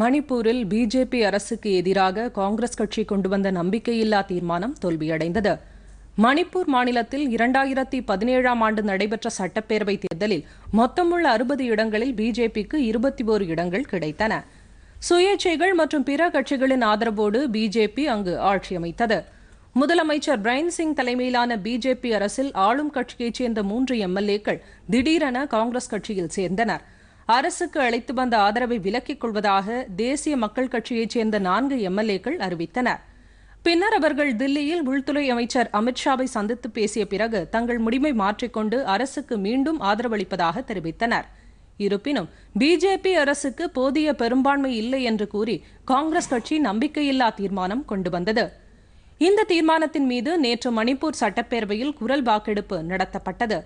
மணிப்பூரில் பிஜேபி அரசுக்கு எதிராக காங்கிரஸ் கட்சி கொண்டு வந்த நம்பிக்கையில்லா தீர்மானம் தோல்வியடைந்தது மணிப்பூர் மாநிலத்தில் இரண்டாயிரத்தி பதினேழாம் ஆண்டு நடைபெற்ற சட்டப்பேரவை தேர்தலில் மொத்தமுள்ள அறுபது இடங்களில் பிஜேபிக்கு இருபத்தி ஓரு இடங்கள் கிடைத்தன சுயேட்சைகள் மற்றும் பிற கட்சிகளின் ஆதரவோடு பிஜேபி அங்கு ஆட்சி அமைத்தது முதலமைச்சர் பிரைன் சிங் தலைமையிலான பிஜேபி அரசில் ஆளும் கட்சியைச் சேர்ந்த மூன்று எம்எல்ஏக்கள் திடீரென காங்கிரஸ் கட்சியில் சேர்ந்தனா் அரசுக்கு அளித்து வந்த ஆதரவை விலக்கிக் கொள்வதாக தேசிய மக்கள் கட்சியைச் சேர்ந்த நான்கு எம்எல்ஏக்கள் அறிவித்தனர் பின்னர் அவர்கள் தில்லியில் உள்துறை அமைச்சர் அமித்ஷாவை சந்தித்து பேசிய பிறகு தங்கள் முடிவை மாற்றிக்கொண்டு அரசுக்கு மீண்டும் ஆதரவளிப்பதாக தெரிவித்தனர் இருப்பினும் பிஜேபி அரசுக்கு போதிய பெரும்பான்மை இல்லை என்று கூறி காங்கிரஸ் கட்சி நம்பிக்கையில்லா தீர்மானம் கொண்டு வந்தது இந்த தீர்மானத்தின் மீது நேற்று மணிப்பூர் சட்டப்பேரவையில் குரல் வாக்கெடுப்பு நடத்தப்பட்டது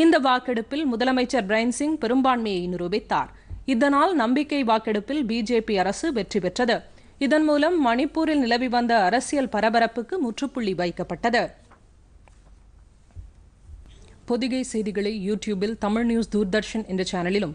இந்த வாக்கெடுப்பில் முதலமைச்சர் சிங் பெரும்பான்மையை நிரூபித்தார் இதனால் நம்பிக்கை வாக்கெடுப்பில் பிஜேபி அரசு வெற்றி பெற்றது இதன் மூலம் மணிப்பூரில் நிலவி வந்த அரசியல் பரபரப்புக்கு முற்றுப்புள்ளி வைக்கப்பட்டது பொதிகை செய்திகளை யூடியூபில் தமிழ் நியூஸ் தூர்தர்ஷன் என்ற சேனலிலும்